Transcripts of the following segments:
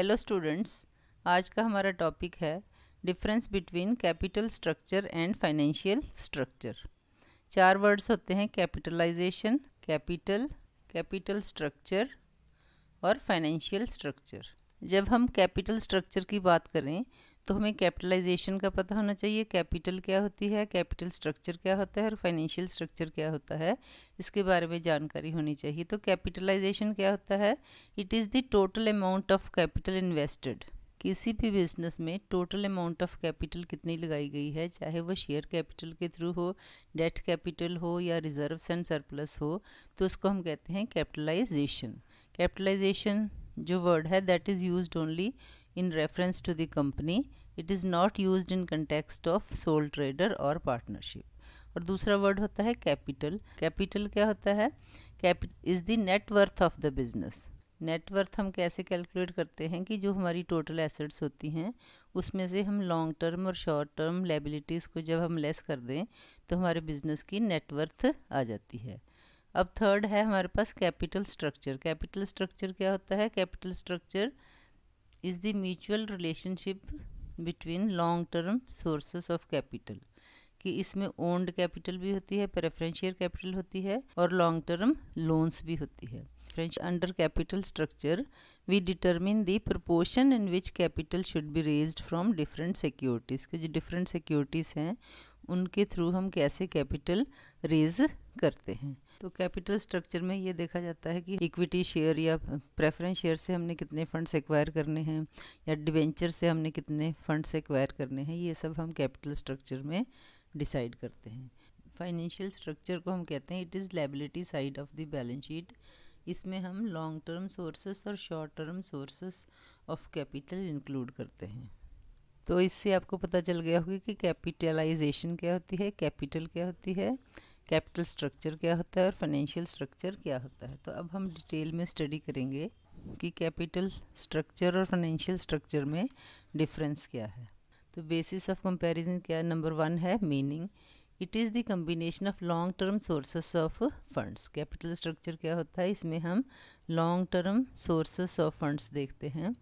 Hello students आज का हमारा टॉपिक है difference between capital structure and financial structure चार वर्ड्स होते हैं कैपिटलाइजेशन कैपिटल कैपिटल स्ट्रक्चर और फाइनेंशियल स्ट्रक्चर जब हम कैपिटल स्ट्रक्चर की बात करें तो हमें कैपिटलाइजेशन का पता होना चाहिए कैपिटल क्या होती है कैपिटल स्ट्रक्चर क्या होता है और फाइनेंशियल स्ट्रक्चर क्या होता है इसके बारे में जानकारी होनी चाहिए तो कैपिटलाइजेशन क्या होता है it is the total amount of capital invested किसी भी बिजनेस में टोटल अमाउंट ऑफ कैपिटल कितनी लगाई गई है चाहे वो शेयर कैपिटल के थ्रू हो डेट कैपिटल हो या रिजर्व एंड सरप्लस हो तो उसको हम कहते हैं कैपिटलाइजेशन कैपिटलाइजेशन जो वर्ड है that is use only in reference to the company it is not used in context of sole trader or partnership और दूसरा वर्ड होता है कैपिटल कैपिटल क्या होता है is the net worth of the business net worth हम कैसे कैलकुलेट करते हैं कि जो हमारी टोटल एसेट्स होती हैं उसमें से हम लॉन्ग टर्म और शॉर्ट टर्म लेबिलिटीज को जब हम लेस कर दें तो हमारे बिजनेस की नेटवर्थ आ जाती है अब थर्ड है हमारे पास कैपिटल स्ट्रक्चर कैपिटल स्ट्रक्चर क्या होता है capital structure is the mutual relationship between long term sources of capital कि इसमें ओन्ड कैपिटल भी होती है प्रेफरेंशियल कैपिटल होती है और लॉन्ग टर्म लोन्स भी होती है difference under capital structure, we determine the proportion in which capital should be raised from different securities. के जो different securities हैं उनके थ्रू हम कैसे कैपिटल रेज करते हैं तो कैपिटल स्ट्रक्चर में ये देखा जाता है कि इक्विटी शेयर या प्रेफरेंस शेयर से हमने कितने फंड्स एक्वायर करने हैं या डिवेंचर से हमने कितने फंड्स एक्वायर करने हैं ये सब हम कैपिटल स्ट्रक्चर में डिसाइड करते हैं फाइनेंशियल स्ट्रक्चर को हम कहते हैं it is liability side of the balance sheet इसमें हम लॉन्ग टर्म सोर्सेस और short term sources of capital include करते हैं तो इससे आपको पता चल गया होगा कि कैपिटलाइजेशन क्या होती है कैपिटल क्या होती है कैपिटल स्ट्रक्चर क्या होता है और फाइनेंशियल स्ट्रक्चर क्या होता है तो अब हम डिटेल में स्टडी करेंगे कि कैपिटल स्ट्रक्चर और फाइनेंशियल स्ट्रक्चर में डिफरेंस क्या है तो बेसिस ऑफ कंपैरिजन क्या नंबर वन है meaning it is the combination of long term sources of funds capital structure क्या होता है इसमें हम long term sources of funds देखते हैं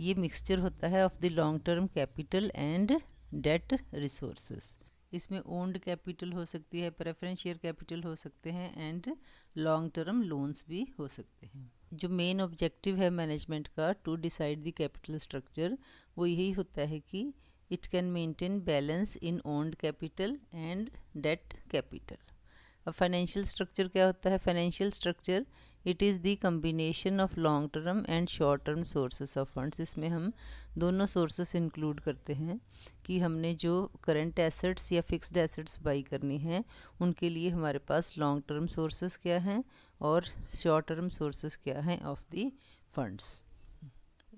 ये मिक्सचर होता है of the long term capital and debt resources इसमें ओन्ड कैपिटल हो सकती है प्रेफरेंस शेयर कैपिटल हो सकते हैं एंड लॉन्ग टर्म लोन्स भी हो सकते हैं जो मेन ऑब्जेक्टिव है मैनेजमेंट का to decide the capital structure वो यही होता है कि it can maintain balance in owned capital and debt capital अब फाइनेंशियल स्ट्रक्चर क्या होता है financial structure it is the combination of long term and short term sources of funds इसमें हम दोनों सोर्सेस इंक्लूड करते हैं कि हमने जो करंट एसेट्स या फिक्स्ड एसेट्स बाई करनी है उनके लिए हमारे पास लॉन्ग टर्म सोर्सेस क्या हैं और शॉर्ट टर्म सोर्सेज क्या हैं ऑफ दी फंड्स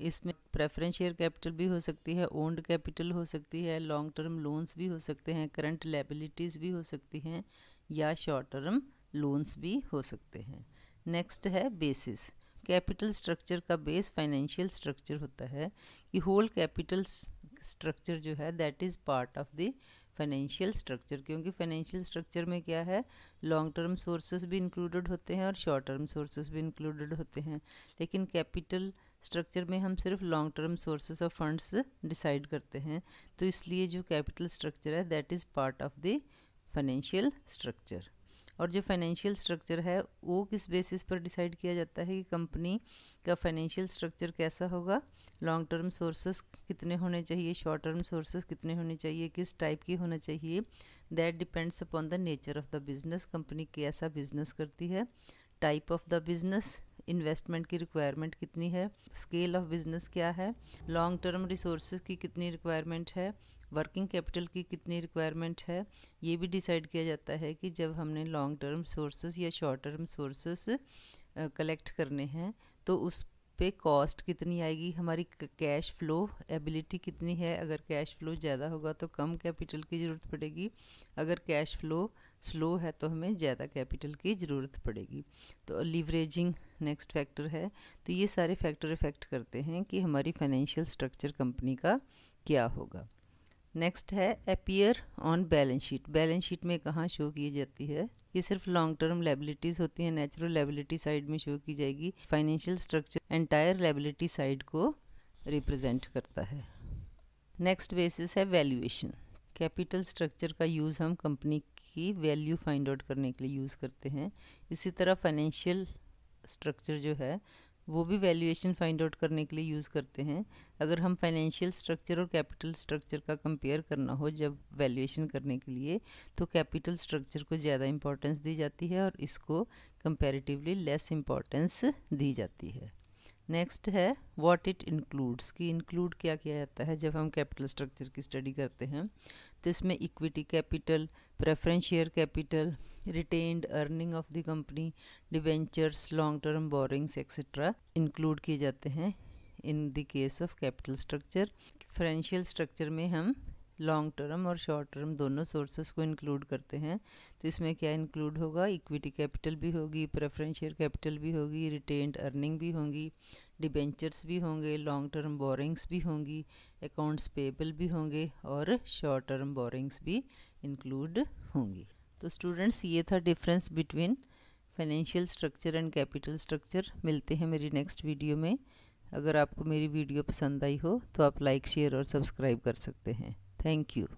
इसमें प्रेफरेंस शेयर कैपिटल भी हो सकती है ओन्ड कैपिटल हो सकती है लॉन्ग टर्म लोन्स भी हो सकते हैं करंट लाइबिलिटीज़ भी हो सकती हैं या शॉर्ट टर्म लोन्स भी हो सकते हैं नेक्स्ट है बेसिस कैपिटल स्ट्रक्चर का बेस फाइनेंशियल स्ट्रक्चर होता है कि होल कैपिटल्स स्ट्रक्चर जो है that is part of the financial structure क्योंकि फाइनेंशियल स्ट्रक्चर में क्या है लॉन्ग टर्म सोर्सेज भी इंक्लूडेड होते हैं और शॉर्ट टर्म सोर्सेज भी इंक्लूडेड होते हैं लेकिन कैपिटल स्ट्रक्चर में हम सिर्फ long term sources of funds decide करते हैं तो इसलिए जो कैपिटल स्ट्रक्चर है that is part of the financial structure और जो फाइनेंशियल स्ट्रक्चर है वो किस बेसिस पर डिसाइड किया जाता है कि कंपनी का फाइनेंशियल स्ट्रक्चर कैसा होगा लॉन्ग टर्म सोर्सेस कितने होने चाहिए शॉर्ट टर्म सोर्सेस कितने होने चाहिए किस टाइप की होना चाहिए that depends upon the nature of the business company कैसा बिज़नेस करती है type of the business investment की रिक्वायरमेंट कितनी है स्केल ऑफ बिज़नेस क्या है लॉन्ग टर्म रिसोर्स की कितनी रिक्वायरमेंट है वर्किंग कैपिटल की कितनी रिक्वायरमेंट है ये भी डिसाइड किया जाता है कि जब हमने लॉन्ग टर्म सोर्सेस या शॉर्ट टर्म सोर्सेज कलेक्ट करने हैं तो उस पे कॉस्ट कितनी आएगी हमारी कैश फ्लो एबिलिटी कितनी है अगर कैश फ्लो ज़्यादा होगा तो कम कैपिटल की ज़रूरत पड़ेगी अगर कैश फ्लो स्लो है तो हमें ज़्यादा कैपिटल की ज़रूरत पड़ेगी तो लीवरेजिंग नेक्स्ट फैक्टर है तो ये सारे फैक्टर इफ़ेक्ट करते हैं कि हमारी फाइनेंशियल स्ट्रक्चर कंपनी का क्या होगा नेक्स्ट है appear on balance sheet balance sheet में कहाँ शो की जाती है ये सिर्फ लॉन्ग टर्म लाइबिलिटीज होती हैं नेचुरल लाइबिलिटी साइड में शो की जाएगी financial structure entire liability side को रिप्रेजेंट करता है नेक्स्ट बेसिस है वैल्यूएशन कैपिटल स्ट्रक्चर का यूज़ हम कंपनी की वैल्यू फाइंड आउट करने के लिए यूज़ करते हैं इसी तरह फाइनेंशियल स्ट्रक्चर जो है वो भी वैल्यूएशन फाइंड आउट करने के लिए यूज़ करते हैं अगर हम फाइनेंशियल स्ट्रक्चर और कैपिटल स्ट्रक्चर का कंपेयर करना हो जब वैल्यूएशन करने के लिए तो कैपिटल स्ट्रक्चर को ज़्यादा इंपॉर्टेंस दी जाती है और इसको कंपेरेटिवली लेस इम्पॉर्टेंस दी जाती है नेक्स्ट है व्हाट इट इंक्लूड्स कि इंक्लूड क्या किया जाता है जब हम कैपिटल स्ट्रक्चर की स्टडी करते हैं तो इसमें equity capital preference share capital retained earning of the company debentures long term borrowings etcetera include किए जाते हैं in the case of capital structure financial structure में हम लॉन्ग टर्म और शॉर्ट टर्म दोनों सोर्सेज को इंक्लूड करते हैं तो इसमें क्या इंक्लूड होगा इक्विटी कैपिटल भी होगी प्रेफरेंस शेयर कैपिटल भी होगी रिटेन्ड अर्निंग भी होंगी डिबेंचर्स भी होंगे लॉन्ग टर्म बोरिंग्स भी होंगी अकाउंट्स पेबल भी होंगे और शॉर्ट टर्म बोरिंग्स भी इंक्लूड होंगी तो स्टूडेंट्स ये था difference between financial structure and capital structure मिलते हैं मेरी नेक्स्ट वीडियो में अगर आपको मेरी वीडियो पसंद आई हो तो आप लाइक शेयर और सब्सक्राइब कर सकते हैं Thank you.